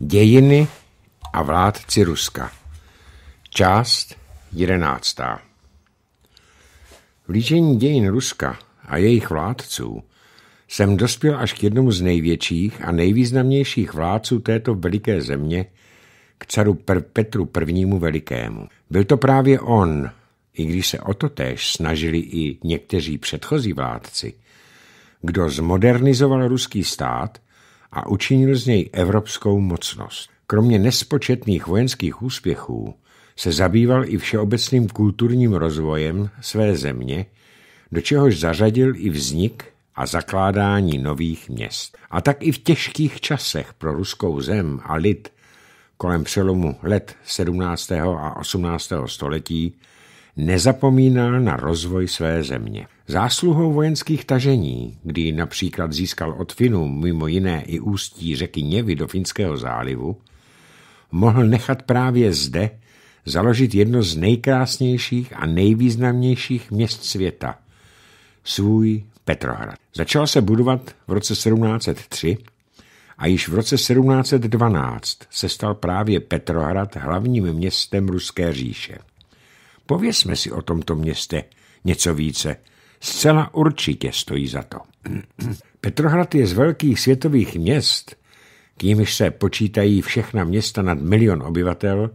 Dějiny a vládci Ruska. Část jedenáctá. Vlíčení dějin Ruska a jejich vládců jsem dospěl až k jednomu z největších a nejvýznamnějších vládců této veliké země, k caru Petru I. Velikému. Byl to právě on, i když se o to též snažili i někteří předchozí vládci, kdo zmodernizoval ruský stát – a učinil z něj evropskou mocnost. Kromě nespočetných vojenských úspěchů se zabýval i všeobecným kulturním rozvojem své země, do čehož zařadil i vznik a zakládání nových měst. A tak i v těžkých časech pro ruskou zem a lid kolem přelomu let 17. a 18. století nezapomínal na rozvoj své země. Zásluhou vojenských tažení, kdy například získal od Finů mimo jiné i ústí řeky Něvy do Finského zálivu, mohl nechat právě zde založit jedno z nejkrásnějších a nejvýznamnějších měst světa, svůj Petrohrad. Začal se budovat v roce 1703 a již v roce 1712 se stal právě Petrohrad hlavním městem Ruské říše. Povězme si o tomto městě něco více – zcela určitě stojí za to. Petrohrad je z velkých světových měst, k nímž se počítají všechna města nad milion obyvatel,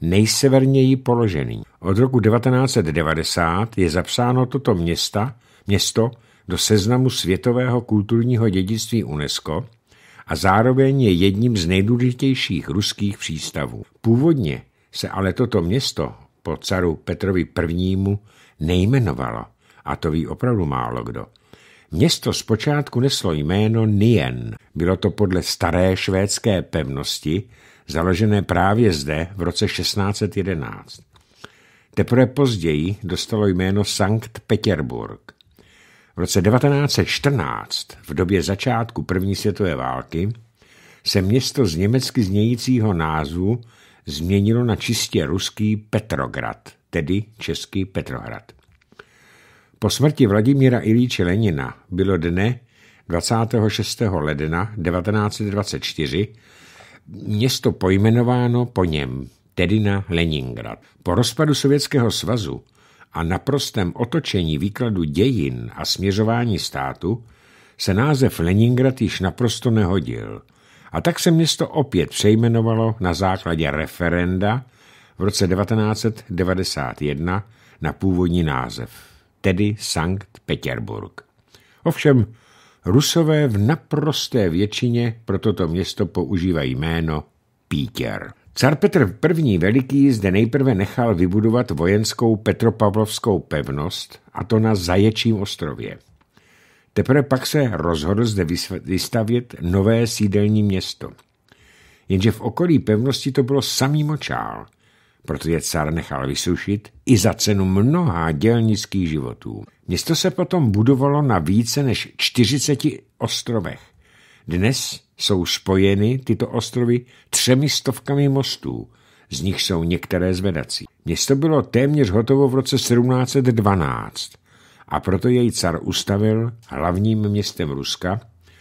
nejseverněji položený. Od roku 1990 je zapsáno toto města, město do seznamu světového kulturního dědictví UNESCO a zároveň je jedním z nejdůležitějších ruských přístavů. Původně se ale toto město po caru Petrovi I. nejmenovalo a to ví opravdu málo kdo. Město zpočátku neslo jméno Nien. Bylo to podle staré švédské pevnosti, založené právě zde v roce 1611. Teprve později dostalo jméno Sankt Petersburg. V roce 1914, v době začátku první světové války, se město z německy znějícího názvu změnilo na čistě ruský Petrograd, tedy český Petrohrad. Po smrti Vladimíra Ilíče Lenina bylo dne 26. ledna 1924 město pojmenováno po něm, tedy na Leningrad. Po rozpadu Sovětského svazu a naprostém otočení výkladu dějin a směřování státu se název Leningrad již naprosto nehodil. A tak se město opět přejmenovalo na základě referenda v roce 1991 na původní název tedy Sankt Petersburg. Ovšem, Rusové v naprosté většině pro toto město používají jméno Pítěr. Car Petr I. Veliký zde nejprve nechal vybudovat vojenskou Petropavlovskou pevnost, a to na Zaječím ostrově. Teprve pak se rozhodl zde vystavět nové sídelní město. Jenže v okolí pevnosti to bylo samý močál proto je car nechal vysušit i za cenu mnoha dělnických životů. Město se potom budovalo na více než 40 ostrovech. Dnes jsou spojeny tyto ostrovy třemi stovkami mostů, z nich jsou některé zvedací. Město bylo téměř hotovo v roce 1712 a proto jej car ustavil hlavním městem Ruska,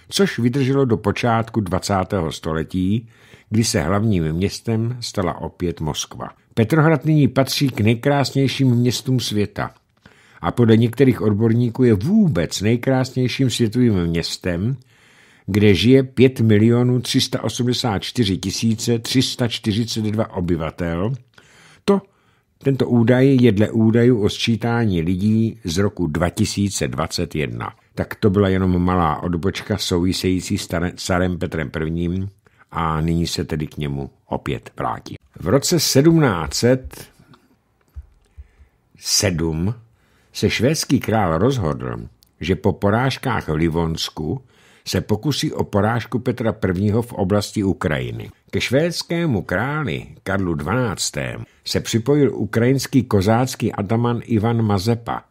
což vydrželo do počátku 20. století, kdy se hlavním městem stala opět Moskva. Petrohrad nyní patří k nejkrásnějším městům světa a podle některých odborníků je vůbec nejkrásnějším světovým městem, kde žije 5 milionů 384 342 obyvatel. To, tento údaj je dle údajů o sčítání lidí z roku 2021. Tak to byla jenom malá odbočka související s carem Petrem I. a nyní se tedy k němu opět vrátí. V roce 1707 se švédský král rozhodl, že po porážkách v Livonsku se pokusí o porážku Petra I. v oblasti Ukrajiny. Ke švédskému králi Karlu XII. se připojil ukrajinský kozácký ataman Ivan Mazepa,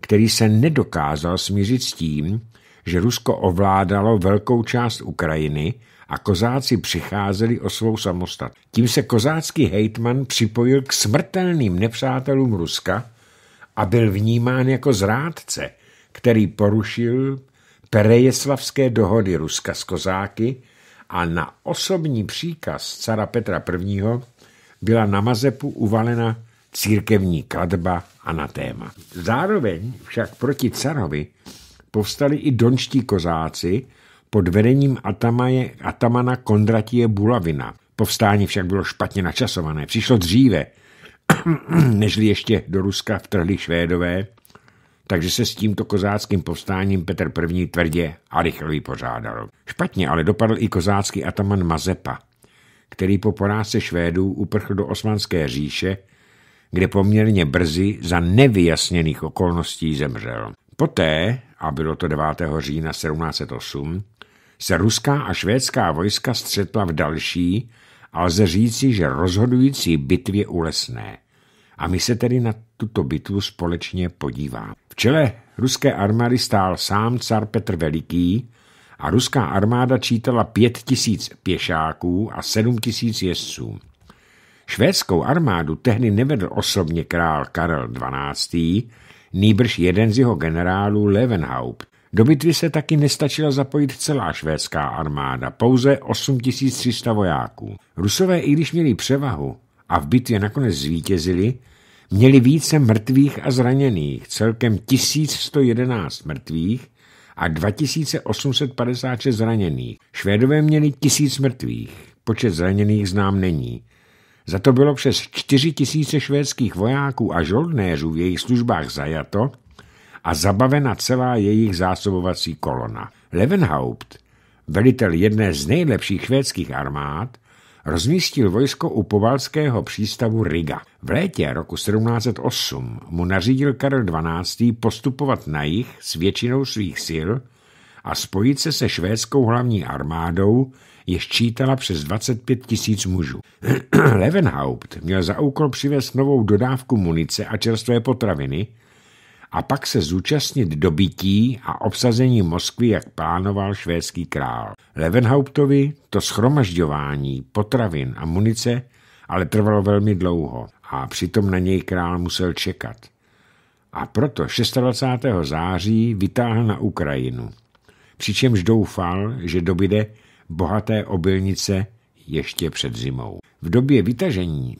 který se nedokázal smířit s tím, že Rusko ovládalo velkou část Ukrajiny a kozáci přicházeli o svou samostat. Tím se kozácký hejtman připojil k smrtelným nepřátelům Ruska a byl vnímán jako zrádce, který porušil Perejeslavské dohody Ruska s kozáky a na osobní příkaz cara Petra I. byla na Mazepu uvalena církevní kladba a na téma. Zároveň však proti carovi povstali i donští kozáci pod vedením atamaje, atamana Kondratie Bulavina. Povstání však bylo špatně načasované, přišlo dříve, nežli ještě do Ruska vtrhli Švédové, takže se s tímto kozáckým povstáním Petr I. tvrdě a rychle vypořádal. Špatně ale dopadl i kozácký ataman Mazepa, který po porážce Švédů uprchl do Osmanské říše, kde poměrně brzy za nevyjasněných okolností zemřel. Poté, a bylo to 9. října 1708, se ruská a švédská vojska střetla v další a lze říci, že rozhodující bitvě u Lesné. A my se tedy na tuto bitvu společně podíváme. V čele ruské armády stál sám car Petr Veliký a ruská armáda čítala pět tisíc pěšáků a sedm tisíc jezdců. Švédskou armádu tehdy nevedl osobně král Karel XII., nýbrž jeden z jeho generálů Levenhaupt, do bitvy se taky nestačila zapojit celá švédská armáda, pouze 8300 vojáků. Rusové, i když měli převahu a v bitvě nakonec zvítězili, měli více mrtvých a zraněných, celkem 1111 mrtvých a 2856 zraněných. Švédové měli 1000 mrtvých, počet zraněných znám není. Za to bylo přes 4000 švédských vojáků a žoldnéřů v jejich službách zajato a zabavena celá jejich zásobovací kolona. Levenhaupt, velitel jedné z nejlepších švédských armád, rozmístil vojsko u povalského přístavu Riga. V létě roku 1708 mu nařídil Karel XII. postupovat na jich s většinou svých sil a spojit se se švédskou hlavní armádou, jež čítala přes 25 tisíc mužů. Levenhaupt měl za úkol přivést novou dodávku munice a čerstvé potraviny, a pak se zúčastnit dobytí a obsazení Moskvy, jak plánoval švédský král. Levenhauptovi to schromažďování potravin a munice ale trvalo velmi dlouho a přitom na něj král musel čekat. A proto 26. září vytáhl na Ukrajinu, přičemž doufal, že dobyde bohaté obilnice ještě před zimou. V době vytažení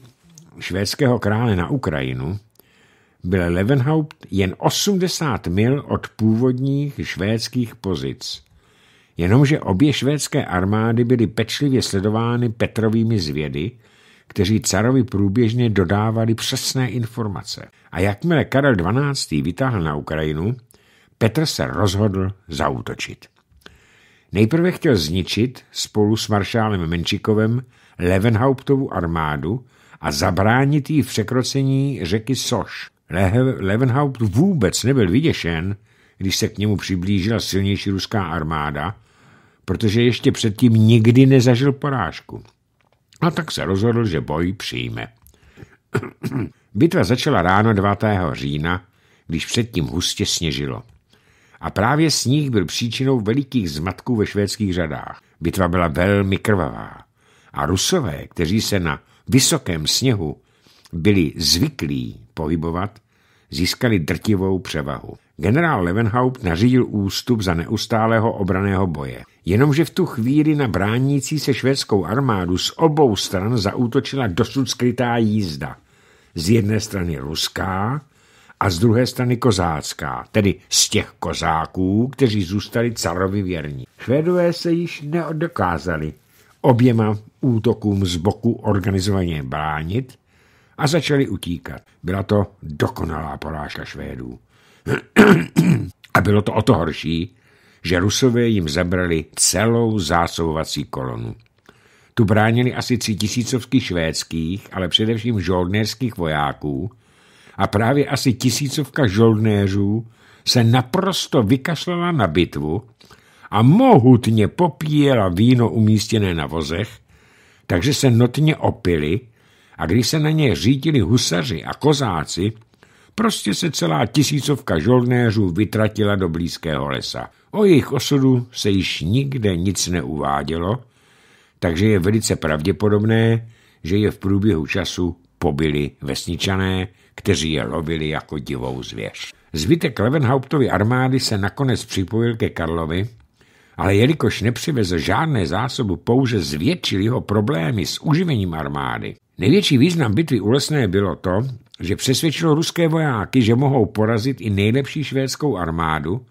švédského krále na Ukrajinu byl Levenhaupt jen 80 mil od původních švédských pozic. Jenomže obě švédské armády byly pečlivě sledovány Petrovými zvědy, kteří carovi průběžně dodávali přesné informace. A jakmile Karel XII. vytáhl na Ukrajinu, Petr se rozhodl zautočit. Nejprve chtěl zničit spolu s maršálem Menčikovem Levenhauptovu armádu a zabránit jí v překrocení řeky Soš. Levenhaupt vůbec nebyl vyděšen, když se k němu přiblížila silnější ruská armáda, protože ještě předtím nikdy nezažil porážku. A tak se rozhodl, že boj přijme. Bitva začala ráno 9. října, když předtím hustě sněžilo. A právě sníh byl příčinou velikých zmatků ve švédských řadách. Bitva byla velmi krvavá. A rusové, kteří se na vysokém sněhu byli zvyklí pohybovat, získali drtivou převahu. Generál Levenhaupt nařídil ústup za neustálého obraného boje. Jenomže v tu chvíli na bránící se švédskou armádu z obou stran zaútočila dosud skrytá jízda. Z jedné strany ruská a z druhé strany kozácká, tedy z těch kozáků, kteří zůstali carovi věrní. Švédové se již neodokázali oběma útokům z boku organizovaně bránit a začali utíkat. Byla to dokonalá porážka Švédů. a bylo to o to horší, že Rusové jim zabrali celou zásobovací kolonu. Tu bránili asi tři tisícovky švédských, ale především žoldnéřských vojáků a právě asi tisícovka žoldnéřů se naprosto vykašlala na bitvu a mohutně popíjela víno umístěné na vozech, takže se notně opili a když se na ně řídili husaři a kozáci, prostě se celá tisícovka žolnéřů vytratila do blízkého lesa. O jejich osudu se již nikde nic neuvádělo, takže je velice pravděpodobné, že je v průběhu času pobili vesničané, kteří je lovili jako divou zvěř. Zbytek Levenhauptovy armády se nakonec připojil ke Karlovi, ale jelikož nepřivezl žádné zásobu, pouze zvětšili jeho problémy s uživením armády. Největší význam bitvy u Lesné bylo to, že přesvědčilo ruské vojáky, že mohou porazit i nejlepší švédskou armádu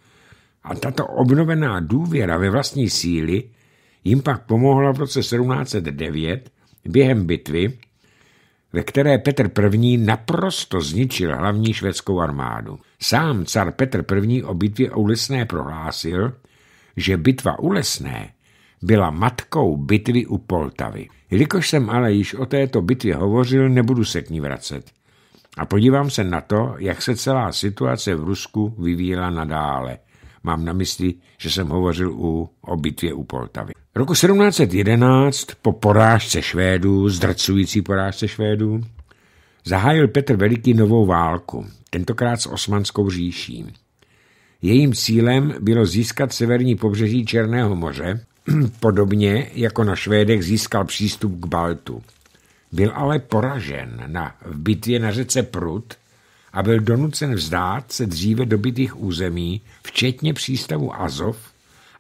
a tato obnovená důvěra ve vlastní síly jim pak pomohla v roce 1709 během bitvy, ve které Petr I. naprosto zničil hlavní švédskou armádu. Sám car Petr I. o bitvě u Lesné prohlásil, že bitva u Lesné byla matkou bitvy u Poltavy. Jelikož jsem ale již o této bitvě hovořil, nebudu se k ní vracet. A podívám se na to, jak se celá situace v Rusku vyvíjela nadále. Mám na mysli, že jsem hovořil u, o bitvě u Poltavy. Roku 1711, po porážce Švédů, zdrcující porážce Švédů, zahájil Petr Veliký novou válku, tentokrát s osmanskou říší. Jejím cílem bylo získat severní pobřeží Černého moře Podobně jako na Švédech získal přístup k Baltu. Byl ale poražen na, v bitvě na řece Prut a byl donucen vzdát se dříve dobitých území, včetně přístavu Azov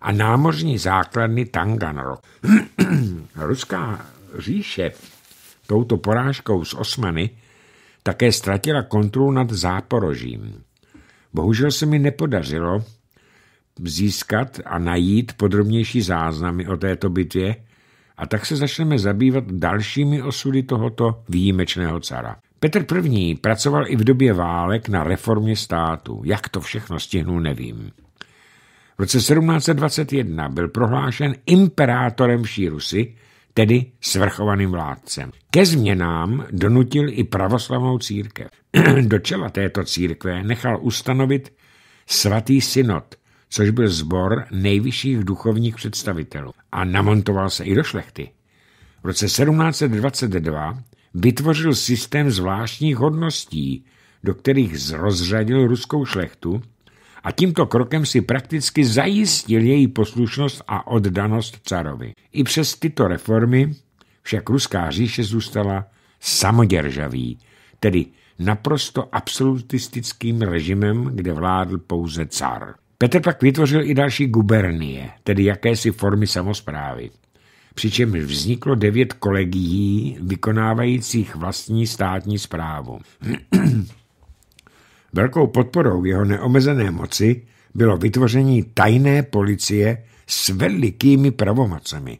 a námořní základny Tanganrog. Ruská říše touto porážkou z Osmany také ztratila kontrolu nad Záporožím. Bohužel se mi nepodařilo získat a najít podrobnější záznamy o této bitvě a tak se začneme zabývat dalšími osudy tohoto výjimečného cara. Petr I. pracoval i v době válek na reformě státu. Jak to všechno stihnul, nevím. V roce 1721 byl prohlášen imperátorem vší Rusy, tedy svrchovaným vládcem. Ke změnám donutil i pravoslavnou církev. Do čela této církve nechal ustanovit svatý synod, což byl zbor nejvyšších duchovních představitelů a namontoval se i do šlechty. V roce 1722 vytvořil systém zvláštních hodností, do kterých zrozřadil ruskou šlechtu a tímto krokem si prakticky zajistil její poslušnost a oddanost carovi. I přes tyto reformy však ruská říše zůstala samoděržaví, tedy naprosto absolutistickým režimem, kde vládl pouze car. Petr pak vytvořil i další gubernie, tedy jakési formy samozprávy. Přičemž vzniklo devět kolegií vykonávajících vlastní státní zprávu. Velkou podporou jeho neomezené moci bylo vytvoření tajné policie s velikými pravomocemi.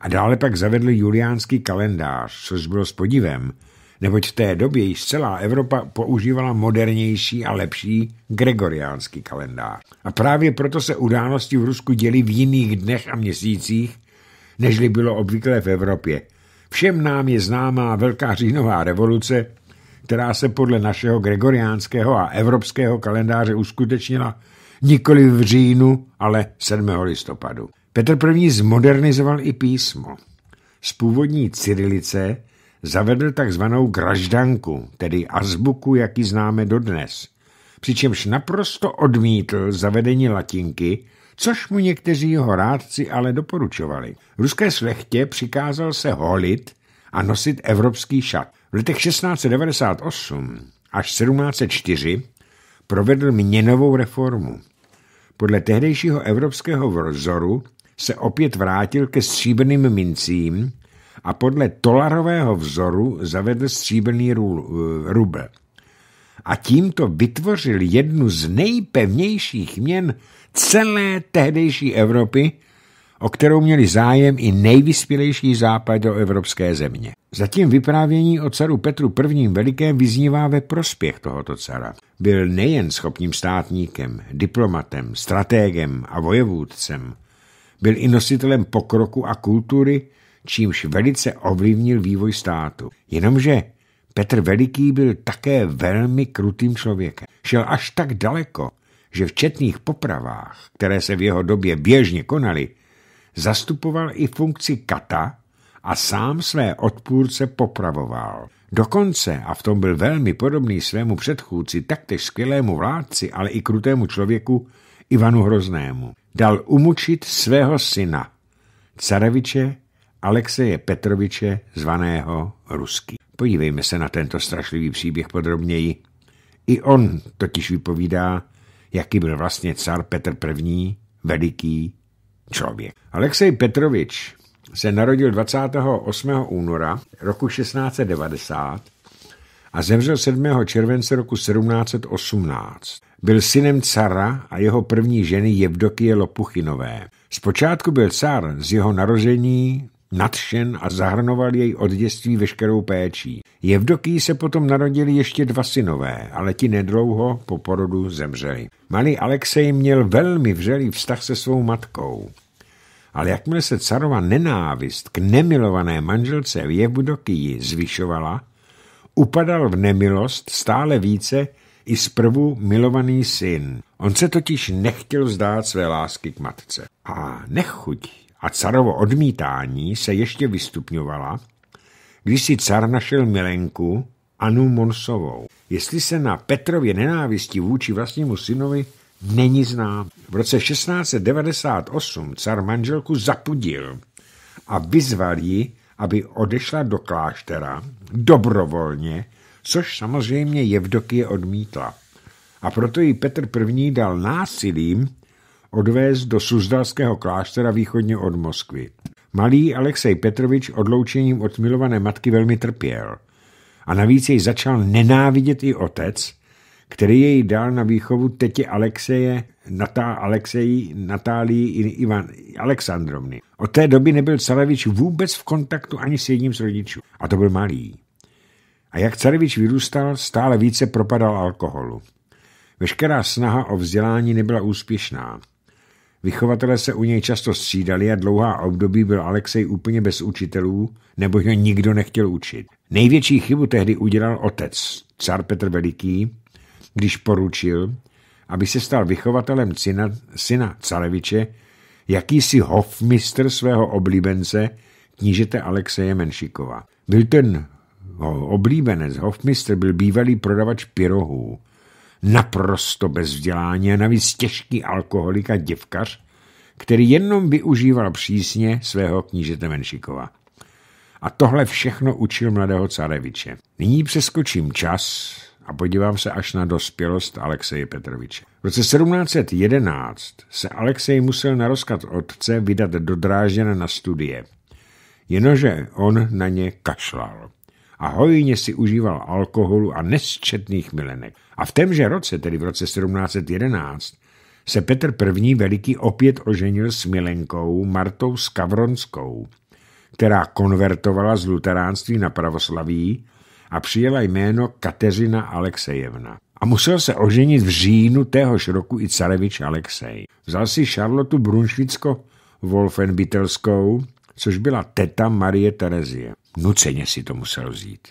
A dále pak zavedl juliánský kalendář, což bylo s podivem – neboť v té době již celá Evropa používala modernější a lepší gregoriánský kalendář. A právě proto se události v Rusku děly v jiných dnech a měsících, nežli bylo obvyklé v Evropě. Všem nám je známá Velká říjnová revoluce, která se podle našeho gregoriánského a evropského kalendáře uskutečnila nikoli v říjnu, ale 7. listopadu. Petr I. zmodernizoval i písmo. Z původní cyrilice zavedl takzvanou graždanku, tedy azbuku, jaký známe dodnes, přičemž naprosto odmítl zavedení latinky, což mu někteří jeho rádci ale doporučovali. Ruské šlechtě přikázal se holit a nosit evropský šat. V letech 1698 až 1704 provedl měnovou reformu. Podle tehdejšího evropského vzoru se opět vrátil ke stříbrným mincím a podle tolarového vzoru zavedl stříbrný eh, rubl. A tímto vytvořil jednu z nejpevnějších měn celé tehdejší Evropy, o kterou měli zájem i nejvyspělejší evropské země. Zatím vyprávění o caru Petru I. Velikém vyznívá ve prospěch tohoto cara. Byl nejen schopným státníkem, diplomatem, stratégem a vojevůdcem. Byl i nositelem pokroku a kultury, čímž velice ovlivnil vývoj státu. Jenomže Petr Veliký byl také velmi krutým člověkem. Šel až tak daleko, že v četných popravách, které se v jeho době běžně konaly, zastupoval i funkci kata a sám své odpůrce popravoval. Dokonce, a v tom byl velmi podobný svému předchůdci, taktež skvělému vládci, ale i krutému člověku, Ivanu Hroznému, dal umučit svého syna, careviče Alexeje Petroviče, zvaného Rusky. Podívejme se na tento strašlivý příběh podrobněji. I on totiž vypovídá, jaký byl vlastně car Petr I. veliký člověk. Alexej Petrovič se narodil 28. února roku 1690 a zemřel 7. července roku 1718. Byl synem cara a jeho první ženy Jevdokie Lopuchinové. Zpočátku byl car z jeho narození nadšen a zahrnoval jej od dětství veškerou péčí. Jevdoký se potom narodili ještě dva synové, ale ti nedlouho po porodu zemřeli. Malý Alexej měl velmi vřelý vztah se svou matkou. Ale jakmile se carova nenávist k nemilované manželce v Jevdokii zvyšovala, upadal v nemilost stále více i zprvu milovaný syn. On se totiž nechtěl zdát své lásky k matce. A nechuť a carovo odmítání se ještě vystupňovala, když si car našel milenku Anu Monsovou. Jestli se na Petrově nenávisti vůči vlastnímu synovi není znám. V roce 1698 car manželku zapudil a vyzval ji, aby odešla do kláštera dobrovolně, což samozřejmě Jevdokie odmítla. A proto ji Petr I. dal násilím odvést do Suzdalského kláštera východně od Moskvy. Malý Alexej Petrovič odloučením od milované matky velmi trpěl. A navíc jej začal nenávidět i otec, který jej dal na výchovu tetě Alexeje, Natá, Alexeji, Natálii i Ivan, Alexandrovny. Od té doby nebyl Carevič vůbec v kontaktu ani s jedním z rodičů. A to byl malý. A jak Carevič vyrůstal, stále více propadal alkoholu. Veškerá snaha o vzdělání nebyla úspěšná. Vychovatelé se u něj často střídali a dlouhá období byl Alexej úplně bez učitelů, nebo ho nikdo nechtěl učit. Největší chybu tehdy udělal otec, car Petr Veliký, když poručil, aby se stal vychovatelem syna, syna careviče, jakýsi hofmistr svého oblíbence, knížete Alexeje Menšikova. Byl ten oblíbenec, hofmistr, byl bývalý prodavač pirohů naprosto bez vzdělání a navíc těžký alkoholik a děvkař, který jenom využíval přísně svého knížete Menšikova. A tohle všechno učil mladého careviče. Nyní přeskočím čas a podívám se až na dospělost Alexeje Petroviče. V roce 1711 se Alexej musel na rozkaz otce vydat do Drážděna na studie, jenože on na ně kašlal a hojně si užíval alkoholu a nesčetných milenek. A v témže roce, tedy v roce 1711, se Petr I. Veliký opět oženil s milenkou Martou Skavronskou, která konvertovala z luteránství na pravoslaví a přijela jméno Kateřina Alexejevna. A musel se oženit v říjnu téhož roku i carevič Alexej. Vzal si Charlotu Brunšvicko Wolfenbitelskou, což byla teta Marie Terezie. Nuceně no, si to musel vzít.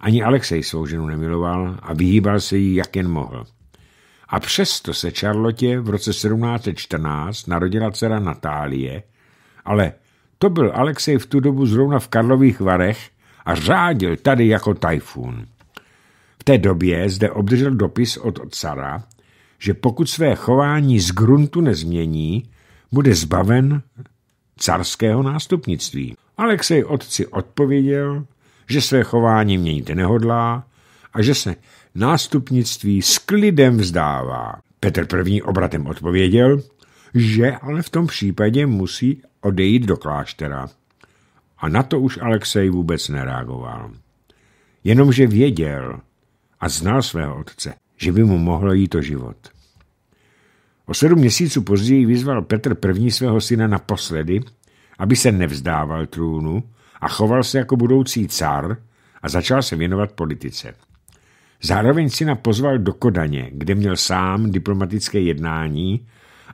Ani Alexej svou ženu nemiloval a vyhýbal se jí, jak jen mohl. A přesto se Charlotte v roce 1714 narodila dcera Natálie, ale to byl Alexej v tu dobu zrovna v Karlových Varech a řádil tady jako tajfun. V té době zde obdržel dopis od cara, že pokud své chování z gruntu nezmění, bude zbaven carského nástupnictví. Alexej otci odpověděl, že své chování měnit nehodlá a že se nástupnictví s klidem vzdává. Petr I. obratem odpověděl, že ale v tom případě musí odejít do kláštera. A na to už Alexej vůbec nereagoval. Jenomže věděl a znal svého otce, že by mu mohlo jít o život. O sedm měsíců později vyzval Petr I. svého syna naposledy, aby se nevzdával trůnu a choval se jako budoucí cár a začal se věnovat politice. Zároveň syna pozval do Kodaně, kde měl sám diplomatické jednání,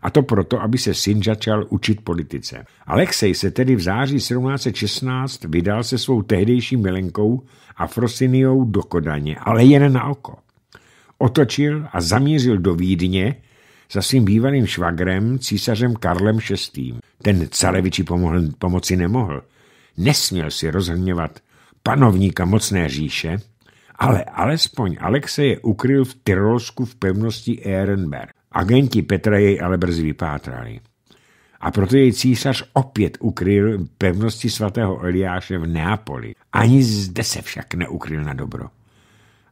a to proto, aby se syn začal učit politice. Alexej se tedy v září 1716 vydal se svou tehdejší milenkou Afrosiniou do Kodaně, ale jen na oko. Otočil a zamířil do Vídně, za svým bývalým švagrem, císařem Karlem VI. Ten Caleviči pomohl, pomoci nemohl. Nesměl si rozhrňovat panovníka mocné říše, ale alespoň Alexeje ukryl v Tyrolsku v pevnosti Ehrenberg. Agenti Petra jej ale brzy vypátrali. A proto jej císař opět ukryl pevnosti svatého Eliáše v Neapoli. Ani zde se však neukryl na dobro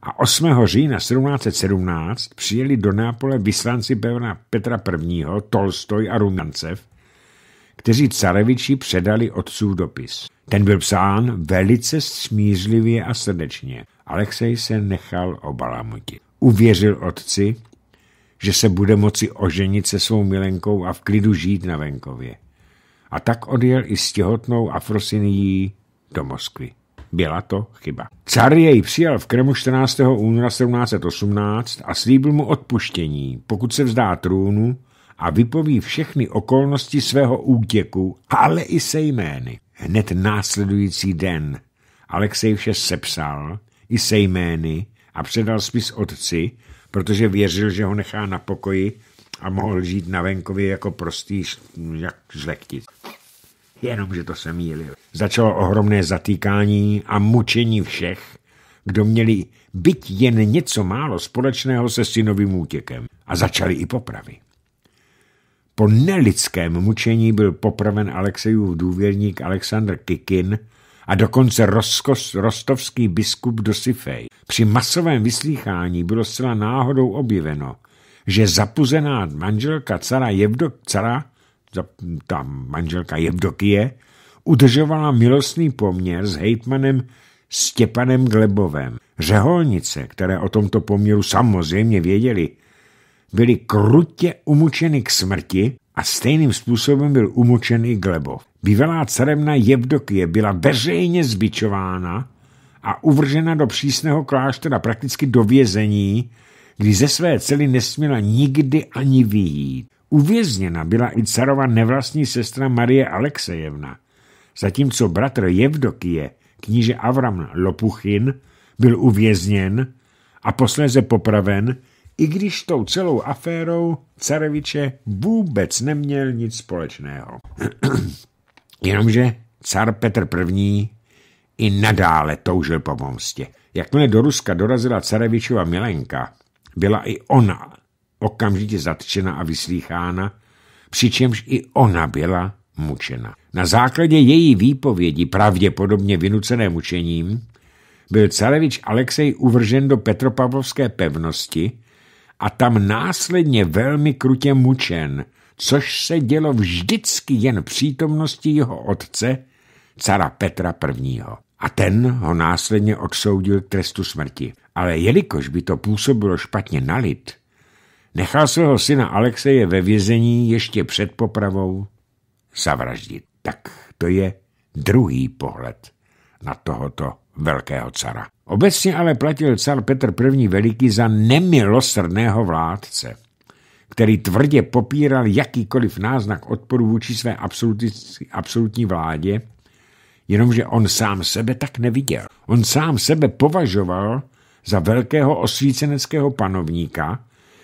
a 8. října 1717 přijeli do Nápole vyslanci pevna Petra I. Tolstoj a Rumancev, kteří careviči předali otcův dopis. Ten byl psán velice smířlivě a srdečně. Alexej se nechal obalamutit. Uvěřil otci, že se bude moci oženit se svou milenkou a v klidu žít na venkově. A tak odjel i s těhotnou Afrosinií do Moskvy. Byla to chyba. Car jej přijal v Kremu 14. února 1718 a slíbil mu odpuštění, pokud se vzdá trůnu a vypoví všechny okolnosti svého útěku, ale i se jmény. Hned následující den Alexej vše sepsal, i se jmény, a předal spis otci, protože věřil, že ho nechá na pokoji a mohl žít na venkově jako prostý jak žlechtic. Jenomže to se mýlil. Začalo ohromné zatýkání a mučení všech, kdo měli byť jen něco málo společného se synovým útěkem a začali i popravy. Po nelidském mučení byl popraven Alexejův důvěrník Alexandr Kikin a dokonce rozkos rostovský biskup Dosifej. Při masovém vyslýchání bylo zcela náhodou objeveno, že zapuzená manželka cara Jevdok cara ta manželka Jevdokie, udržovala milostný poměr s hejtmanem Stěpanem Glebovem. Řeholnice, které o tomto poměru samozřejmě věděli, byly krutě umučeny k smrti a stejným způsobem byl umučen i Glebov. Bývalá carevna Jevdokie byla veřejně zbičována a uvržena do přísného kláštera prakticky do vězení, kdy ze své cely nesměla nikdy ani vyjít. Uvězněna byla i carova nevlastní sestra Marie Alexejevna, zatímco bratr Jevdokie, kníže Avram Lopuchin, byl uvězněn a posléze popraven, i když tou celou aférou careviče vůbec neměl nic společného. Jenomže car Petr I. i nadále toužil po pomstě. Jakmile do Ruska dorazila carevičova milenka, byla i ona okamžitě zatčena a vyslýchána, přičemž i ona byla mučena. Na základě její výpovědi, pravděpodobně vynucené mučením, byl Carevič Alexej uvržen do Petropavlovské pevnosti a tam následně velmi krutě mučen, což se dělo vždycky jen přítomnosti jeho otce, cara Petra I. A ten ho následně odsoudil k trestu smrti. Ale jelikož by to působilo špatně na lid, Nechal svého syna Alexeje ve vězení ještě před popravou zavraždit. Tak to je druhý pohled na tohoto velkého cara. Obecně ale platil car Petr I. Veliký za nemilosrdného vládce, který tvrdě popíral jakýkoliv náznak odporu vůči své absolutní vládě, jenomže on sám sebe tak neviděl. On sám sebe považoval za velkého osvíceneckého panovníka,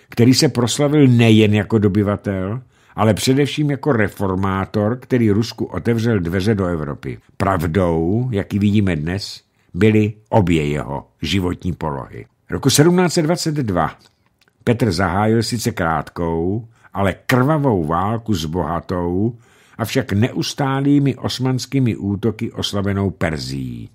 který se proslavil nejen jako dobyvatel, ale především jako reformátor, který Rusku otevřel dveře do Evropy. Pravdou, jak ji vidíme dnes, byly obě jeho životní polohy. Roku 1722 Petr zahájil sice krátkou, ale krvavou válku s bohatou, avšak neustálými osmanskými útoky oslabenou Perzí.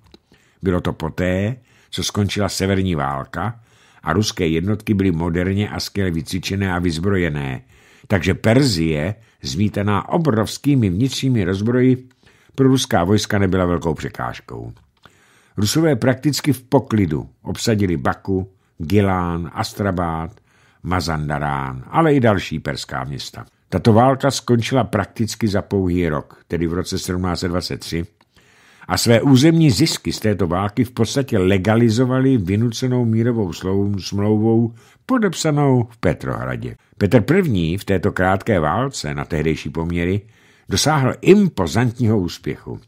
Bylo to poté, co skončila severní válka a ruské jednotky byly moderně a skvěle vycvičené a vyzbrojené. Takže Perzie, zmítaná obrovskými vnitřními rozbroji, pro ruská vojska nebyla velkou překážkou. Rusové prakticky v poklidu obsadili Baku, Gilán, Astrabát, Mazandarán, ale i další perská města. Tato válka skončila prakticky za pouhý rok, tedy v roce 1723, a své územní zisky z této války v podstatě legalizovali vynucenou mírovou smlouvou podepsanou v Petrohradě. Petr I. v této krátké válce na tehdejší poměry dosáhl impozantního úspěchu.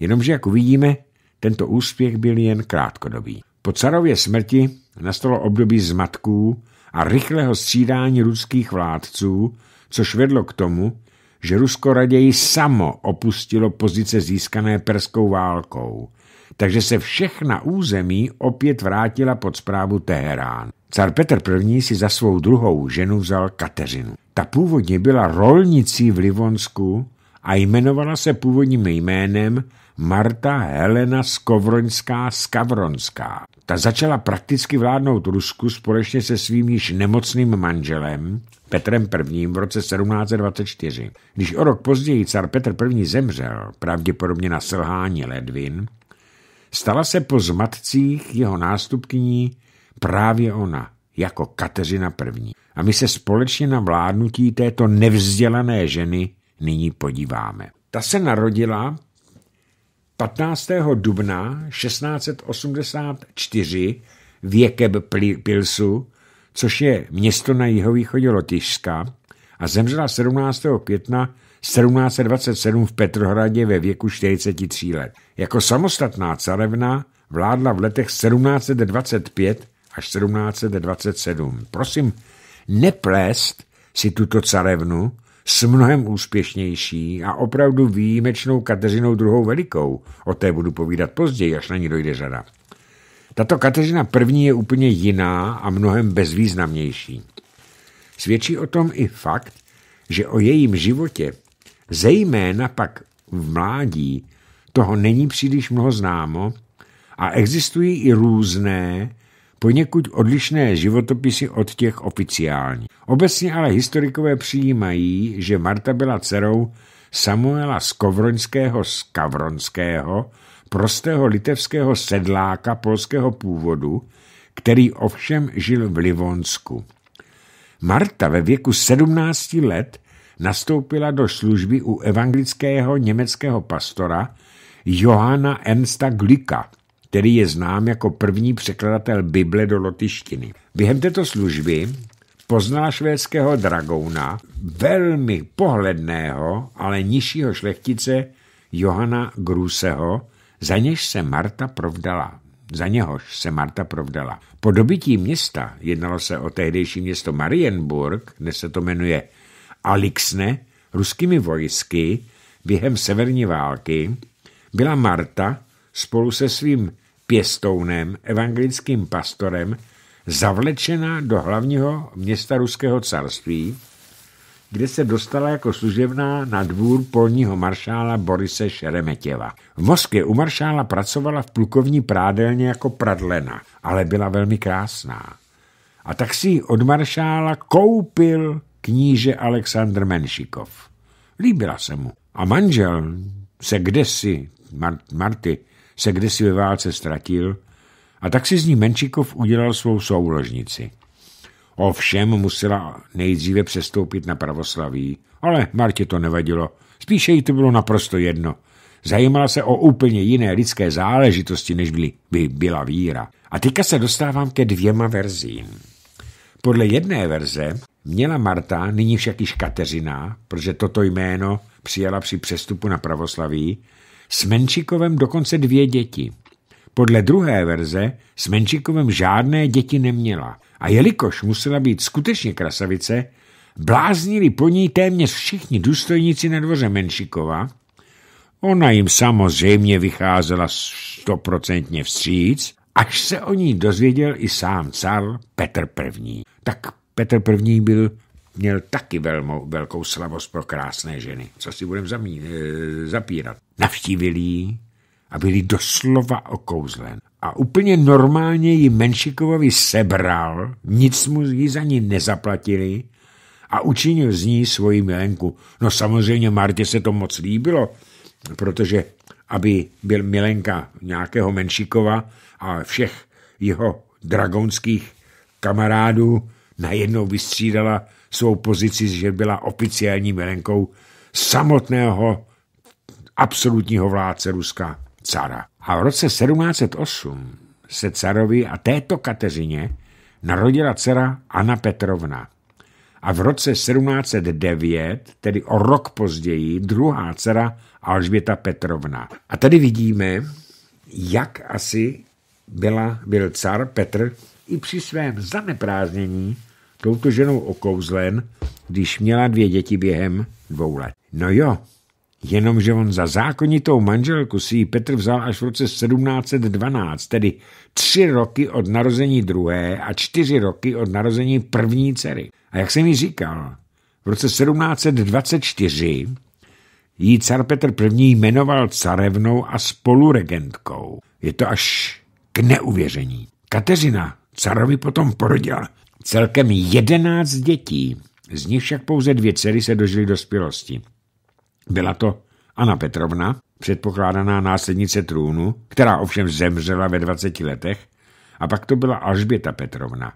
Jenomže, jak uvidíme, tento úspěch byl jen krátkodobý. Po carově smrti nastalo období zmatků a rychlého střídání ruských vládců, což vedlo k tomu, že Rusko raději samo opustilo pozice získané perskou válkou, takže se všechna území opět vrátila pod zprávu Teherán. Car Petr I. si za svou druhou ženu vzal Kateřinu. Ta původně byla rolnicí v Livonsku a jmenovala se původním jménem Marta Helena Skovroňská Skavronská. Ta začala prakticky vládnout Rusku společně se svým již nemocným manželem Petrem I. v roce 1724. Když o rok později car Petr I. zemřel, pravděpodobně na selhání ledvin, stala se po zmatcích jeho nástupkyní právě ona, jako Kateřina I. A my se společně na vládnutí této nevzdělané ženy nyní podíváme. Ta se narodila 15. dubna 1684 Jekeb Pilsu, což je město na jihovýchodě Lotyšska, a zemřela 17. května 1727 v Petrohradě ve věku 43 let. Jako samostatná carevna vládla v letech 1725 až 1727. Prosím, neplést si tuto carevnu s mnohem úspěšnější a opravdu výjimečnou Kateřinou II. Velikou. O té budu povídat později, až na ní dojde řada. Tato Kateřina první je úplně jiná a mnohem bezvýznamnější. Svědčí o tom i fakt, že o jejím životě, zejména pak v mládí, toho není příliš mnoho známo a existují i různé, poněkud odlišné životopisy od těch oficiálních. Obecně ale historikové přijímají, že Marta byla dcerou Samuela Skovroňského z Kavronského, prostého litevského sedláka polského původu, který ovšem žil v Livonsku. Marta ve věku 17 let nastoupila do služby u evangelického německého pastora Johana Ensta Glika, který je znám jako první překladatel Bible do lotištiny. Během této služby poznala švédského dragouna, velmi pohledného, ale nižšího šlechtice Johana Gruseho, za něž se Marta provdala. Za něhož se Marta provdala. Po dobití města, jednalo se o tehdejší město Marienburg, dnes se to jmenuje Alixne, ruskými vojsky během severní války, byla Marta spolu se svým pěstounem, evangelickým pastorem, zavlečena do hlavního města Ruského carství, kde se dostala jako služebná na dvůr polního maršála Borise Šeremetěva. V Moskvě u maršála pracovala v plukovní prádelně jako pradlena, ale byla velmi krásná. A tak si ji od maršála koupil kníže Aleksandr Menšikov. Líbila se mu. A manžel se kdesi, Mar Marty, se kdysi ve válce ztratil a tak si z ní Menšikov udělal svou souložnici. Ovšem musela nejdříve přestoupit na pravoslaví, ale Martě to nevadilo. Spíše jí to bylo naprosto jedno. Zajímala se o úplně jiné lidské záležitosti, než byly, by byla víra. A teďka se dostávám ke dvěma verzím. Podle jedné verze měla Marta, nyní však již Kateřina, protože toto jméno přijala při přestupu na pravoslaví, s Menšikovem dokonce dvě děti. Podle druhé verze s Menšikovem žádné děti neměla a jelikož musela být skutečně krasavice, bláznili po ní téměř všichni důstojníci na dvoře Menšikova. Ona jim samozřejmě vycházela stoprocentně vstříc, až se o ní dozvěděl i sám car Petr I. Tak Petr I. byl měl taky velmo, velkou slavost pro krásné ženy. Co si budeme eh, zapírat? Navštívili ji a byli doslova okouzlen. A úplně normálně ji Menšikovovi sebral, nic mu ji za ní nezaplatili a učinil z ní svoji milenku. No samozřejmě Martě se to moc líbilo, protože aby byl milenka nějakého Menšikova a všech jeho dragonských kamarádů najednou vystřídala svou pozici, že byla oficiální milenkou samotného absolutního vládce Ruska, cara. A v roce 1708 se carovi a této Kateřině narodila dcera Anna Petrovna. A v roce 1709, tedy o rok později, druhá dcera Alžběta Petrovna. A tady vidíme, jak asi byla, byl car Petr i při svém zaneprázdnění touto ženou okouzlen, když měla dvě děti během dvou let. No jo, jenomže on za zákonitou manželku si ji Petr vzal až v roce 1712, tedy tři roky od narození druhé a čtyři roky od narození první dcery. A jak jsem mi říkal, v roce 1724 jí car Petr I. jmenoval carevnou a spoluregentkou. Je to až k neuvěření. Kateřina carovi potom porodila Celkem jedenáct dětí, z nich však pouze dvě dcery se dožily dospělosti. Byla to Anna Petrovna, předpokládaná následnice trůnu, která ovšem zemřela ve 20 letech, a pak to byla Alžběta Petrovna,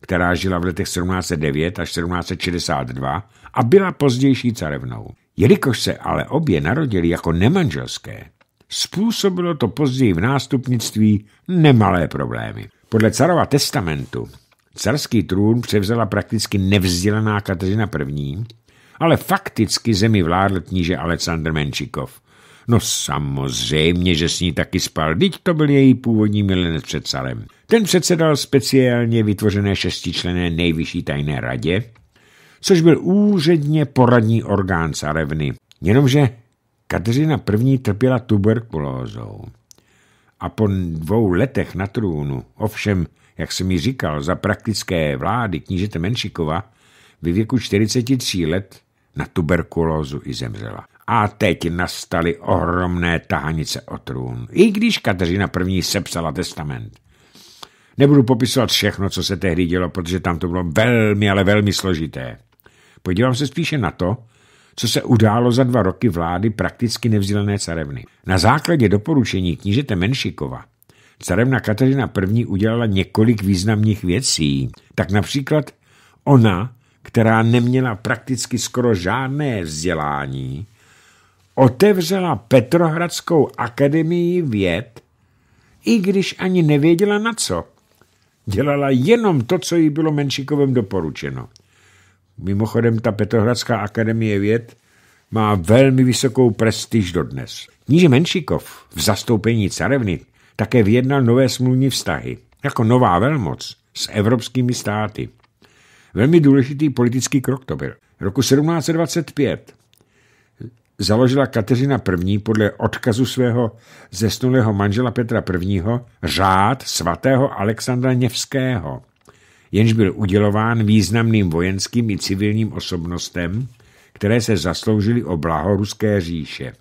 která žila v letech 1709 až 1762 a byla pozdější carevnou. Jelikož se ale obě narodili jako nemanželské, způsobilo to později v nástupnictví nemalé problémy. Podle carova testamentu Carský trůn převzala prakticky nevzdělaná Kateřina I., ale fakticky zemi vládl kníže Alexandr Menčikov. No samozřejmě, že s ní taky spal, teď to byl její původní milenec před salem. Ten předsedal speciálně vytvořené šestičlené nejvyšší tajné radě, což byl úředně poradní orgán carevny. Jenomže Kateřina I. trpěla tuberkulózou a po dvou letech na trůnu, ovšem jak jsem mi říkal, za praktické vlády knížete Menšikova, ve věku 43 let na tuberkulózu i zemřela. A teď nastaly ohromné tahanice o trůn, i když Kateřina I. sepsala testament. Nebudu popisovat všechno, co se tehdy dělo, protože tam to bylo velmi, ale velmi složité. Podívám se spíše na to, co se událo za dva roky vlády prakticky nevzdělené carevny. Na základě doporučení knížete Menšikova Carevna Katarina I. udělala několik významných věcí. Tak například ona, která neměla prakticky skoro žádné vzdělání, otevřela Petrohradskou akademii věd, i když ani nevěděla na co. Dělala jenom to, co jí bylo Menšikovem doporučeno. Mimochodem, ta Petrohradská akademie věd má velmi vysokou prestiž dodnes. Níže Menšikov v zastoupení carevny také vyjednal nové smluvní vztahy, jako nová velmoc s evropskými státy. Velmi důležitý politický krok to byl. Roku 1725 založila Kateřina I. podle odkazu svého zesnulého manžela Petra I. řád svatého Alexandra Něvského, jenž byl udělován významným vojenským i civilním osobnostem, které se zasloužily o blaho Ruské říše.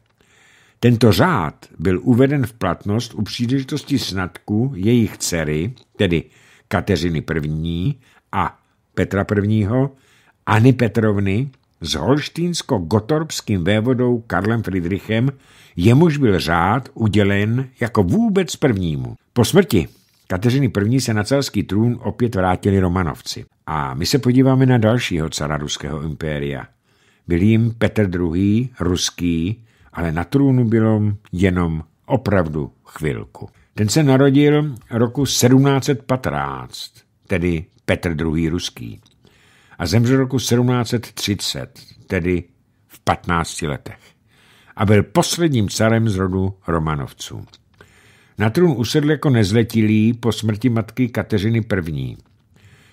Tento řád byl uveden v platnost u příležitosti snadku jejich dcery, tedy Kateřiny I. a Petra I. Anny Petrovny s holštínsko-gotorbským vévodou Karlem Friedrichem, jemuž byl řád udělen jako vůbec prvnímu. Po smrti Kateřiny I. se na celský trůn opět vrátili Romanovci. A my se podíváme na dalšího cara ruského impéria. Byl jim Petr II. ruský, ale na trůnu bylo jenom opravdu chvilku. Ten se narodil roku 1715, tedy Petr II. Ruský, a zemřel roku 1730, tedy v 15 letech. A byl posledním carem z rodu Romanovců. Na trůn usedl jako nezletilý po smrti matky Kateřiny I.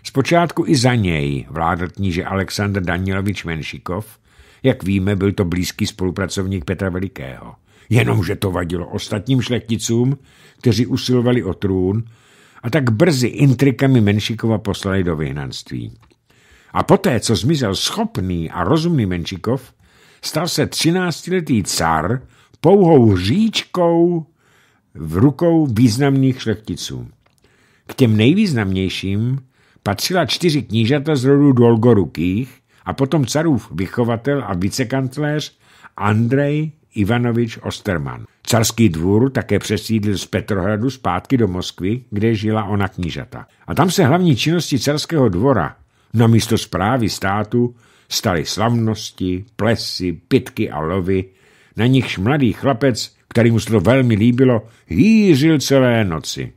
Zpočátku i za něj vládl kníže Aleksandr Danilovič Menšikov, jak víme, byl to blízký spolupracovník Petra Velikého. Jenomže to vadilo ostatním šlechticům, kteří usilovali o trůn, a tak brzy intrikami Menšikova poslali do vyhnanství. A poté, co zmizel schopný a rozumný Menšikov, stal se třináctiletý car pouhou říčkou v rukou významných šlechticů. K těm nejvýznamnějším patřila čtyři knížata z rodu Dolgorukých, a potom carův vychovatel a vicekantléř Andrej Ivanovič Osterman. Carský dvůr také přesídlil z Petrohradu zpátky do Moskvy, kde žila ona knížata. A tam se hlavní činnosti carského dvora na místo zprávy státu staly slavnosti, plesy, pitky a lovy, na nichž mladý chlapec, který mu se to velmi líbilo, hýřil celé noci.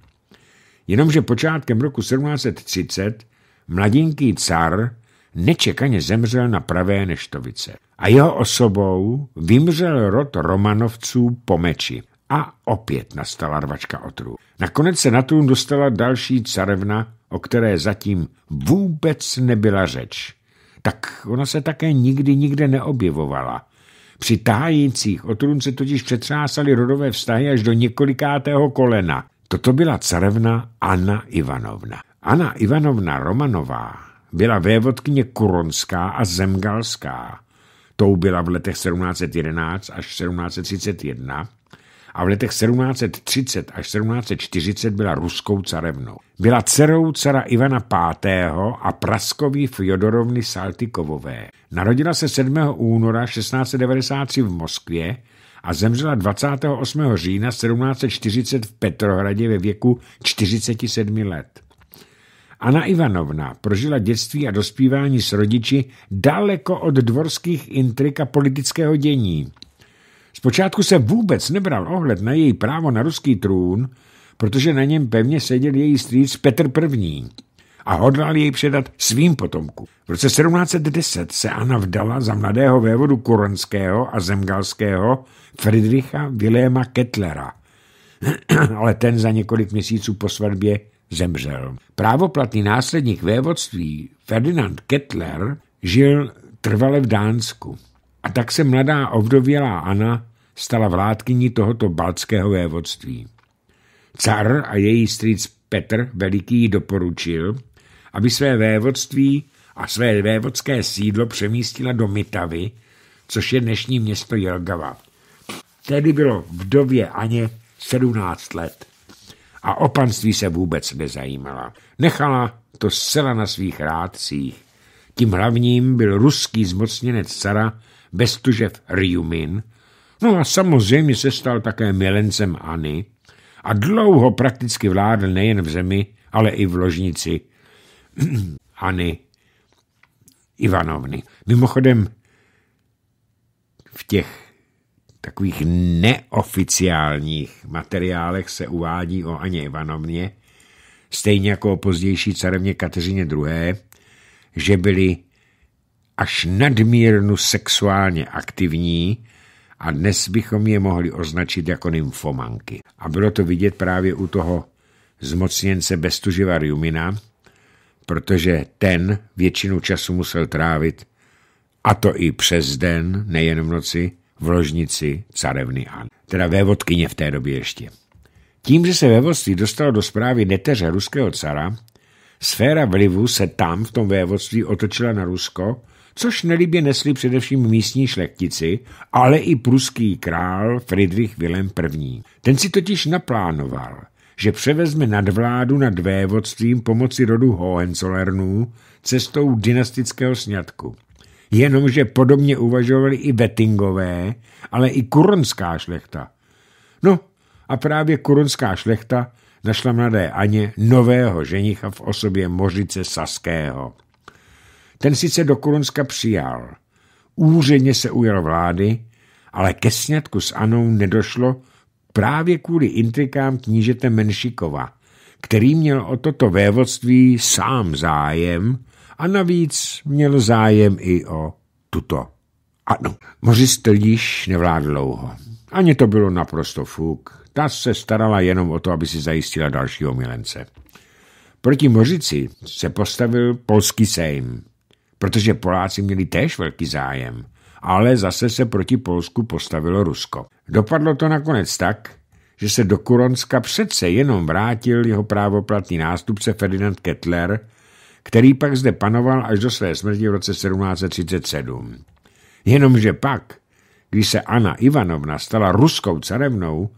Jenomže počátkem roku 1730 mladinký car nečekaně zemřel na pravé neštovice. A jeho osobou vymřel rod Romanovců po meči. A opět nastala rvačka otrů. Nakonec se na trůn dostala další carevna, o které zatím vůbec nebyla řeč. Tak ona se také nikdy nikde neobjevovala. Při tájících o se totiž přetřásaly rodové vztahy až do několikátého kolena. Toto byla carevna Anna Ivanovna. Anna Ivanovna Romanová byla vévodkyně kuronská a zemgalská. Tou byla v letech 1711 až 1731 a v letech 1730 až 1740 byla ruskou carevnou. Byla dcerou cara Ivana V. a praskový Fjodorovny Saltikovové. Narodila se 7. února 1693 v Moskvě a zemřela 28. října 1740 v Petrohradě ve věku 47 let. Anna Ivanovna prožila dětství a dospívání s rodiči daleko od dvorských intrik a politického dění. Zpočátku se vůbec nebral ohled na její právo na ruský trůn, protože na něm pevně seděl její strýc Petr I. a hodlal jej předat svým potomku. V roce 1710 se Anna vdala za mladého vévodu Kuronského a Zemgalského Friedricha Viléma Kettlera, ale ten za několik měsíců po svatbě zemřel. Právoplatný následník vévodství Ferdinand Kettler žil trvale v Dánsku. A tak se mladá ovdovělá Anna stala vládkyní tohoto baltského vévodství. Car a její strýc Petr Veliký doporučil, aby své vévodství a své vévodské sídlo přemístila do Mitavy, což je dnešní město Jelgava. Tedy bylo vdově Aně 17 let a o panství se vůbec nezajímala. Nechala to zcela na svých rádcích. Tím hlavním byl ruský zmocněnec cara Bestužev Ryumin, no a samozřejmě se stal také milencem Anny a dlouho prakticky vládl nejen v zemi, ale i v ložnici Anny Ivanovny. Mimochodem, v těch takových neoficiálních materiálech se uvádí o Aně Ivanovně, stejně jako o pozdější carevně Kateřině II., že byli až nadmírnu sexuálně aktivní a dnes bychom je mohli označit jako nymfomanky. A bylo to vidět právě u toho zmocněnce Bestuživa Rumina, protože ten většinu času musel trávit, a to i přes den, nejen v noci, v ložnici carevny An, teda vévodkyně v té době ještě. Tím, že se vévodství dostalo do zprávy neteře ruského cara, sféra vlivu se tam v tom vévodství otočila na Rusko, což nelíbě nesli především místní šlechtici, ale i pruský král Friedrich Wilhelm I. Ten si totiž naplánoval, že převezme nadvládu nad vévodstvím pomocí rodu Hohenzollernů cestou dynastického sňatku – jenomže podobně uvažovali i Vettingové, ale i kuronská šlechta. No a právě kuronská šlechta našla mladé Aně nového ženicha v osobě Mořice Saského. Ten sice do Kuronska přijal. Úředně se ujel vlády, ale ke sňatku s Anou nedošlo právě kvůli intrikám knížete Menšikova, který měl o toto vévodství sám zájem a navíc měl zájem i o tuto. Ano, moři stelíš nevládl dlouho. Ani to bylo naprosto fuk. Ta se starala jenom o to, aby si zajistila dalšího milence. Proti mořici se postavil polský sejm, protože Poláci měli též velký zájem, ale zase se proti Polsku postavilo Rusko. Dopadlo to nakonec tak, že se do Kuronska přece jenom vrátil jeho právoplatný nástupce Ferdinand Kettler, který pak zde panoval až do své smrti v roce 1737. Jenomže pak, když se Anna Ivanovna stala ruskou carevnou,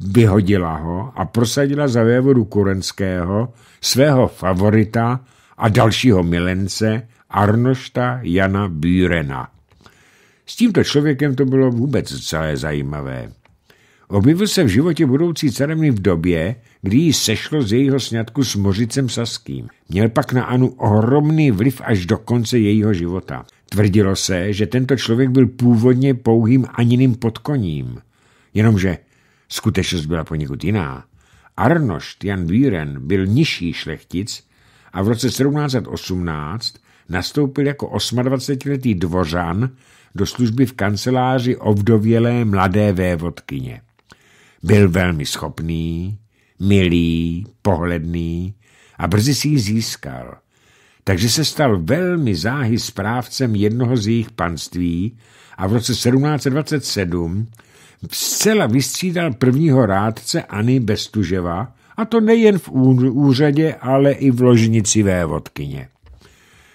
vyhodila ho a prosadila za vévodu Kurenského svého favorita a dalšího milence Arnošta Jana Bürena. S tímto člověkem to bylo vůbec celé zajímavé. Objevil se v životě budoucí carevny v době, kdy ji sešlo z jejího sňatku s Mořicem Saským. Měl pak na Anu ohromný vliv až do konce jejího života. Tvrdilo se, že tento člověk byl původně pouhým aniným podkoním. Jenomže skutečnost byla poněkud jiná. Arnošt Jan Víren byl nižší šlechtic a v roce 1718 nastoupil jako 28-letý dvořan do služby v kanceláři ovdovělé mladé vévodkyně. Byl velmi schopný, milý, pohledný a brzy si ji získal. Takže se stal velmi záhy správcem jednoho z jejich panství a v roce 1727 zcela vystřídal prvního rádce Anny Bestuževa, a to nejen v úřadě, ale i v ložnici vévodkyně.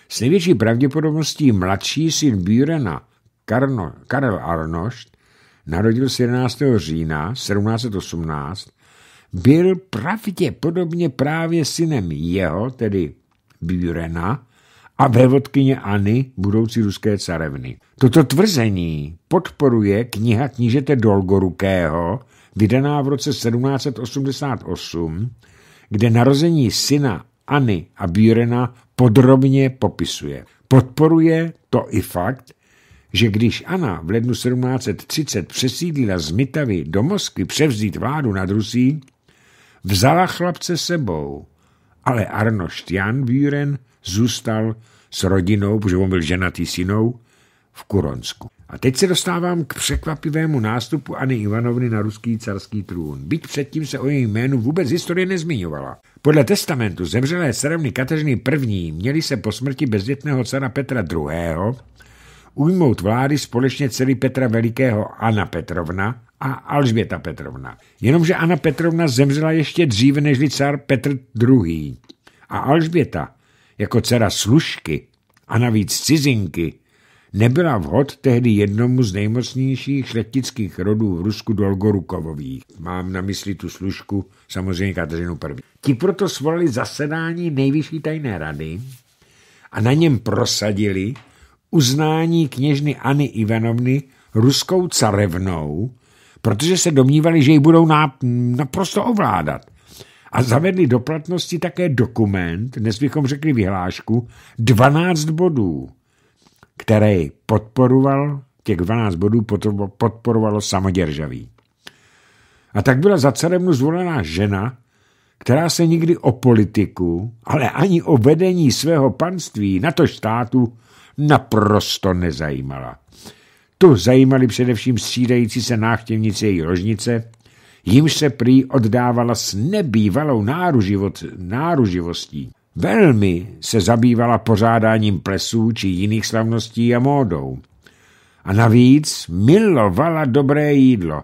S největší pravděpodobností mladší syn Bürena, Karno, Karel Arnošt, narodil se 11. října 1718 byl pravděpodobně právě synem jeho, tedy Bürena, a vévodkyně Anny, budoucí ruské carevny. Toto tvrzení podporuje kniha knížete Dolgorukého, vydaná v roce 1788, kde narození syna Anny a Bürena podrobně popisuje. Podporuje to i fakt, že když Anna v lednu 1730 přesídlila z Mitavy do Moskvy převzít vládu nad Rusí, Vzala chlapce sebou, ale Arnošt Jan Výren zůstal s rodinou, protože on byl ženatý synou, v Kuronsku. A teď se dostávám k překvapivému nástupu Anny Ivanovny na ruský carský trůn. Byť předtím se o jejím jménu vůbec historie nezmiňovala. Podle testamentu zemřelé srevny Kateřiny I. měly se po smrti bezdětného cara Petra II ujmout vlády společně celý Petra Velikého Anna Petrovna a Alžběta Petrovna. Jenomže Anna Petrovna zemřela ještě dříve než car Petr II. A Alžběta, jako dcera služky a navíc cizinky, nebyla vhod tehdy jednomu z nejmocnějších šlechtických rodů v Rusku Dolgorukovových. Mám na mysli tu služku, samozřejmě Kateřinu I. Ti proto svolali zasedání nejvyšší tajné rady a na něm prosadili, uznání kněžny Anny Ivanovny ruskou carevnou, protože se domnívali, že ji budou naprosto ovládat. A zavedli do platnosti také dokument, dnes bychom řekli vyhlášku, 12 bodů, který podporoval, těch 12 bodů podporovalo samoděržaví. A tak byla za carevnu zvolená žena, která se nikdy o politiku, ale ani o vedení svého panství, natož státu, naprosto nezajímala. Tu zajímali především střídající se návštěvnici její rožnice, jimž se prý oddávala s nebývalou náruživot, náruživostí. Velmi se zabývala pořádáním plesů či jiných slavností a módou. A navíc milovala dobré jídlo,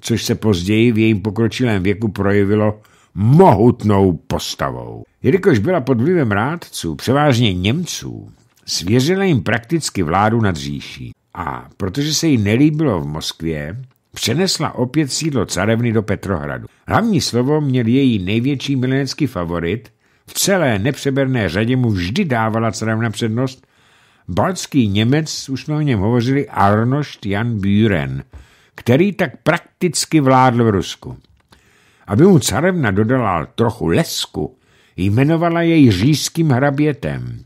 což se později v jejím pokročilém věku projevilo mohutnou postavou. Jelikož byla pod vlivem rádců, převážně Němců, svěřila jim prakticky vládu nad říší. A protože se jí nelíbilo v Moskvě, přenesla opět sídlo carevny do Petrohradu. Hlavní slovo měl její největší milenecký favorit, v celé nepřeberné řadě mu vždy dávala carevna přednost, baltský Němec, už jsme o něm hovořili, Arnošt Jan Büren, který tak prakticky vládl v Rusku. Aby mu carevna dodala trochu lesku, jmenovala jej říjským hrabětem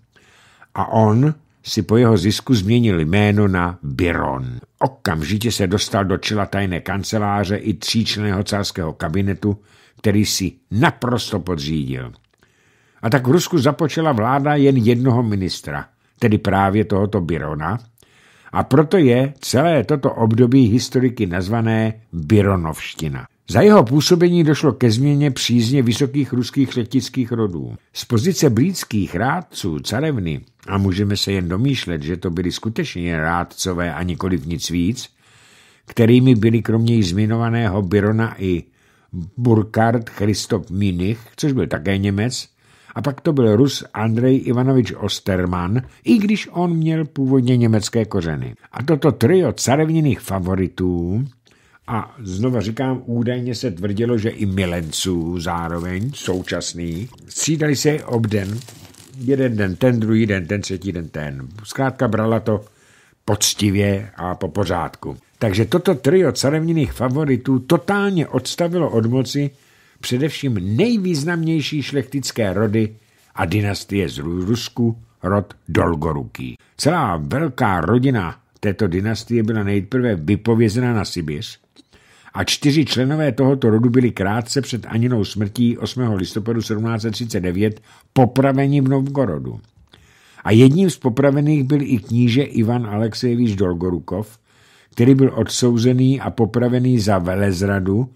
a on si po jeho zisku změnil jméno na Byron. Okamžitě se dostal do čela tajné kanceláře i tříčleného carského kabinetu, který si naprosto podřídil. A tak v Rusku započela vláda jen jednoho ministra, tedy právě tohoto Birona, a proto je celé toto období historiky nazvané Bironovština. Za jeho působení došlo ke změně přízně vysokých ruských šlechtických rodů. Z pozice britských rádců, carevny, a můžeme se jen domýšlet, že to byli skutečně rádcové a nikoliv nic víc, kterými byli kromě již zmiňovaného Byrona i Burkhard Christoph Minich, což byl také Němec, a pak to byl Rus Andrej Ivanovič Osterman, i když on měl původně německé kořeny. A toto trio carevněných favoritů a znova říkám, údajně se tvrdilo, že i milenců zároveň současný. Střídali se obden, jeden den ten, druhý den ten, třetí den ten. Zkrátka brala to poctivě a po pořádku. Takže toto trio carevněných favoritů totálně odstavilo od moci především nejvýznamnější šlechtické rody a dynastie z Rusku, rod Dolgoruký. Celá velká rodina této dynastie byla nejprve vypovězena na Sibiř, a čtyři členové tohoto rodu byli krátce před Aninou smrtí 8. listopadu 1739 popraveni v Novgorodu. A jedním z popravených byl i kníže Ivan Aleksejevič Dolgorukov, který byl odsouzený a popravený za velezradu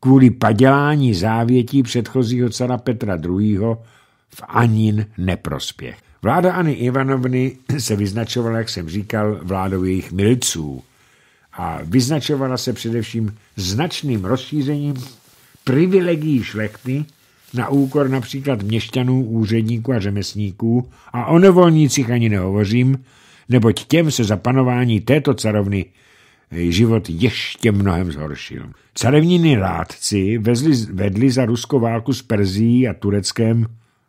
kvůli padělání závětí předchozího cara Petra II. v Anin neprospěch. Vláda Anny Ivanovny se vyznačovala, jak jsem říkal, vládou jejich milců a vyznačovala se především značným rozšířením privilegií šlechty na úkor například měšťanů, úředníků a řemeslníků a o nevolnících ani nehovořím, neboť těm se za panování této carovny život ještě mnohem zhoršil. Carevníny rádci vezli, vedli za Rusko válku s Perzií a Tureckem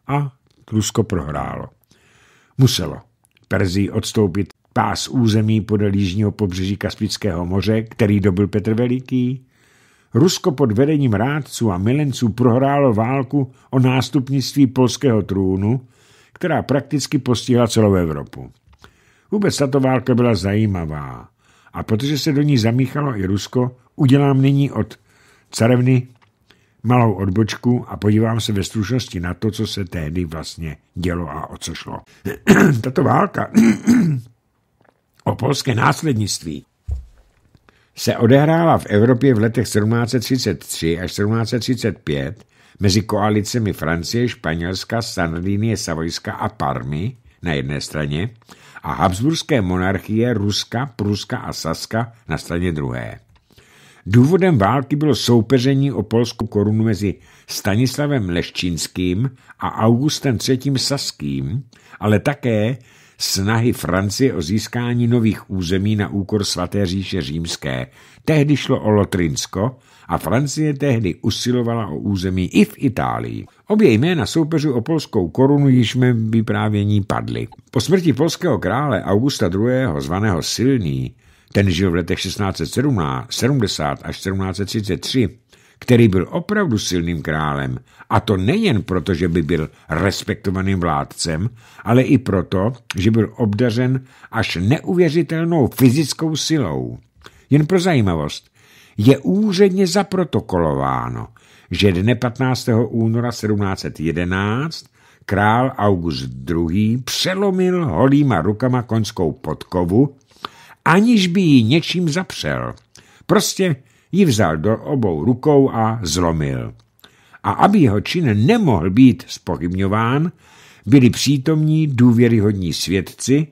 a Rusko prohrálo. Muselo Perzii odstoupit pás území podél jižního pobřeží Kaspického moře, který dobil Petr Veliký, Rusko pod vedením rádců a milenců prohrálo válku o nástupnictví polského trůnu, která prakticky postihla celou Evropu. Vůbec tato válka byla zajímavá a protože se do ní zamíchalo i Rusko, udělám nyní od carevny malou odbočku a podívám se ve stručnosti na to, co se tehdy vlastně dělo a o co šlo. Tato válka o polské následnictví se odehrála v Evropě v letech 1733 až 1735 mezi koalicemi Francie, Španělska, Sardinie, Savojska a Parmy na jedné straně a Habsburské monarchie Ruska, Pruska a Saska na straně druhé. Důvodem války bylo soupeření o polskou korunu mezi Stanislavem Leščínským a Augustem III. Saským, ale také snahy Francie o získání nových území na úkor svaté říše římské. Tehdy šlo o Lotrinsko a Francie tehdy usilovala o území i v Itálii. Obě jména soupeřů o polskou korunu již mém vyprávění padly. Po smrti polského krále Augusta II. zvaného Silný, ten žil v letech 1670 až 1733, který byl opravdu silným králem, a to nejen proto, že by byl respektovaným vládcem, ale i proto, že byl obdařen až neuvěřitelnou fyzickou silou. Jen pro zajímavost, je úředně zaprotokolováno, že dne 15. února 1711 král August II. přelomil holýma rukama konskou podkovu, aniž by ji něčím zapřel. Prostě ji vzal do obou rukou a zlomil. A aby jeho čin nemohl být spochybňován, byli přítomní důvěryhodní svědci,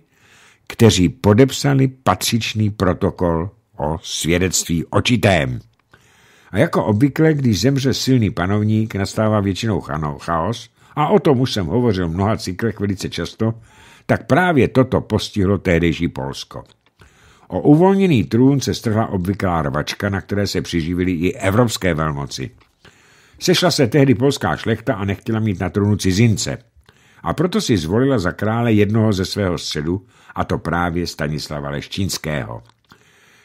kteří podepsali patřičný protokol o svědectví očitém. A jako obvykle, když zemře silný panovník, nastává většinou chaos, a o tom už jsem hovořil v mnoha cyklech velice často, tak právě toto postihlo tehdejší Polsko. O uvolněný trůn se strhla obvyklá rvačka, na které se přiživili i evropské velmoci. Sešla se tehdy polská šlechta a nechtěla mít na trůnu cizince. A proto si zvolila za krále jednoho ze svého středu, a to právě Stanislava Leščínského.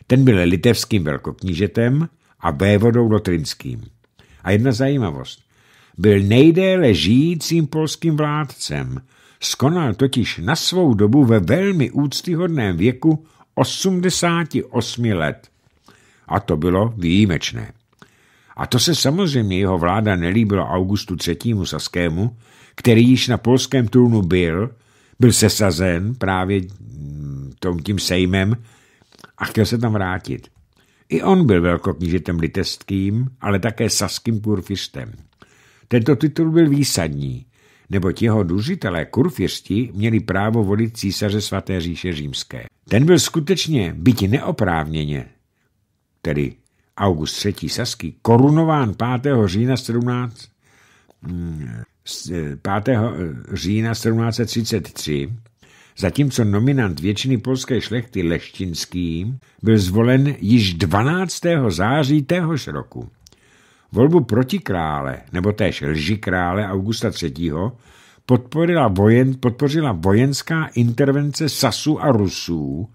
Ten byl litevským velkoknížetem a vévodou lotrinským. A jedna zajímavost. Byl nejdéle žijícím polským vládcem. Skonal totiž na svou dobu ve velmi úctyhodném věku 88 let. A to bylo výjimečné. A to se samozřejmě jeho vláda nelíbilo Augustu III. Saskému, který již na polském trůnu byl, byl sesazen právě mm, tom, tím sejmem a chtěl se tam vrátit. I on byl velkoknížetem litestkým, ale také saským kurfistem. Tento titul byl výsadní, neboť jeho dužitelé kurfiřti měli právo volit císaře svaté říše římské. Ten byl skutečně, byť neoprávněně, tedy August III. Saský, korunován 5. října 17... 5. Mm, e, e, října 1733, zatímco nominant většiny polské šlechty Leštinský byl zvolen již 12. září téhož roku. Volbu proti krále, nebo též krále Augusta III. Podporila, vojen, podpořila vojenská intervence Sasu a Rusů,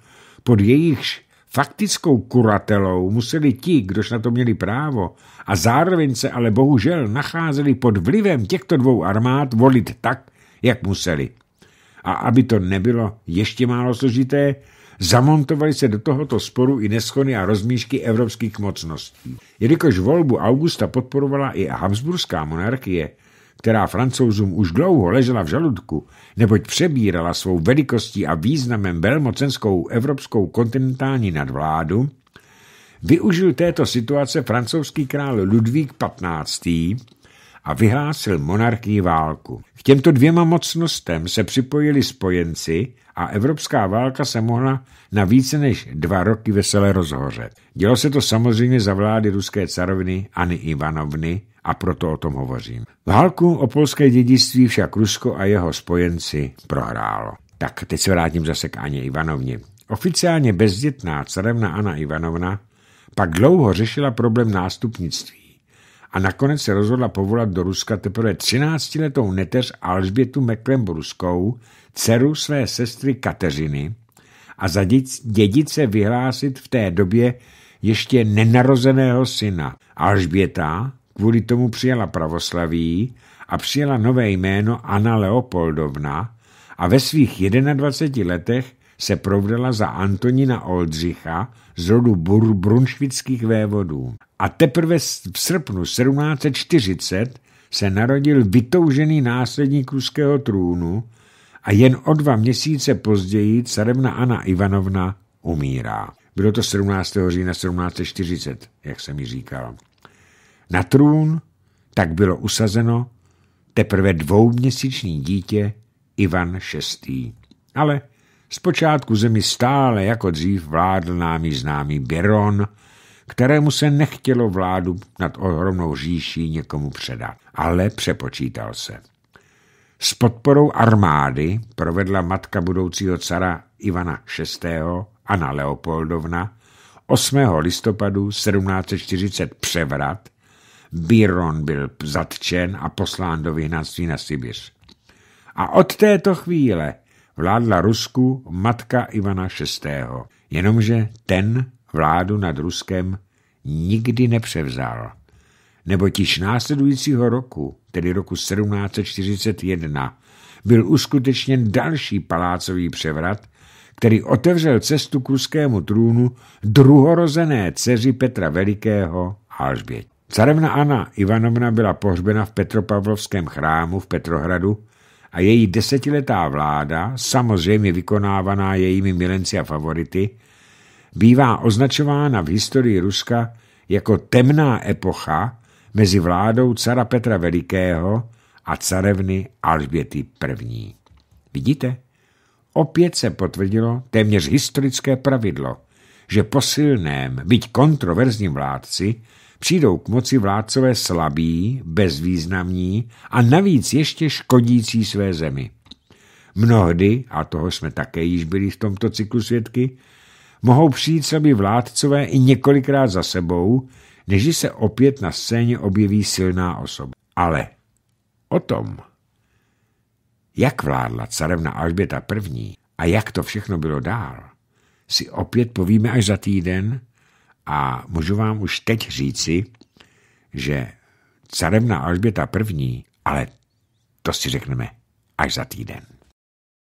pod jejichž faktickou kuratelou museli ti, kdož na to měli právo, a zároveň se ale bohužel nacházeli pod vlivem těchto dvou armád volit tak, jak museli. A aby to nebylo ještě málo složité, zamontovaly se do tohoto sporu i neschony a rozmíšky evropských mocností. Jelikož volbu Augusta podporovala i Habsburská monarchie, která francouzům už dlouho ležela v žaludku, neboť přebírala svou velikostí a významem velmocenskou evropskou kontinentální nadvládu, využil této situace francouzský král Ludvík XV., a vyhlásil monarchii válku. K těmto dvěma mocnostem se připojili spojenci a evropská válka se mohla na více než dva roky veselé rozhořet. Dělo se to samozřejmě za vlády ruské carovny Anny Ivanovny a proto o tom hovořím. Válku o polské dědictví však Rusko a jeho spojenci prohrálo. Tak teď se vrátím zase k Aně Ivanovně. Oficiálně bezdětná carovna Anna Ivanovna pak dlouho řešila problém nástupnictví a nakonec se rozhodla povolat do Ruska teprve 13-letou neteř Alžbětu Mecklenburskou, dceru své sestry Kateřiny, a za dědice vyhlásit v té době ještě nenarozeného syna. Alžběta kvůli tomu přijala pravoslaví a přijala nové jméno Anna Leopoldovna a ve svých 21 letech se provdala za Antonína Oldřicha z rodu Bur brunšvických vévodů. A teprve v srpnu 1740 se narodil vytoužený následník ruského trůnu a jen o dva měsíce později carevna Anna Ivanovna umírá. Bylo to 17. října 1740, jak jsem mi říkal. Na trůn tak bylo usazeno teprve dvouměsíční dítě Ivan VI. Ale Zpočátku zemi stále jako dřív vládl námi známý Byron, kterému se nechtělo vládu nad ohromnou říší někomu předat, ale přepočítal se. S podporou armády provedla matka budoucího cara Ivana VI. Anna Leopoldovna 8. listopadu 1740 převrat, Byron byl zatčen a poslán do vyhnanství na Sibiř. A od této chvíle vládla Rusku matka Ivana VI. Jenomže ten vládu nad Ruskem nikdy nepřevzal. Neboť již následujícího roku, tedy roku 1741, byl uskutečněn další palácový převrat, který otevřel cestu k ruskému trůnu druhorozené dceři Petra Velikého Alžběť. Carevna Anna Ivanovna byla pohřbena v Petropavlovském chrámu v Petrohradu a její desetiletá vláda, samozřejmě vykonávaná jejími milenci a favority, bývá označována v historii Ruska jako temná epocha mezi vládou cara Petra Velikého a carevny Alžběty I. Vidíte? Opět se potvrdilo téměř historické pravidlo, že po silném, byť kontroverzním vládci Přijdou k moci vládcové slabí, bezvýznamní a navíc ještě škodící své zemi. Mnohdy, a toho jsme také již byli v tomto cyklu svědky, mohou přijít sami vládcové i několikrát za sebou, než se opět na scéně objeví silná osoba. Ale o tom, jak vládla carevna Alžběta I. a jak to všechno bylo dál, si opět povíme až za týden, a můžu vám už teď říci, že carevna Alžběta první, ale to si řekneme až za týden.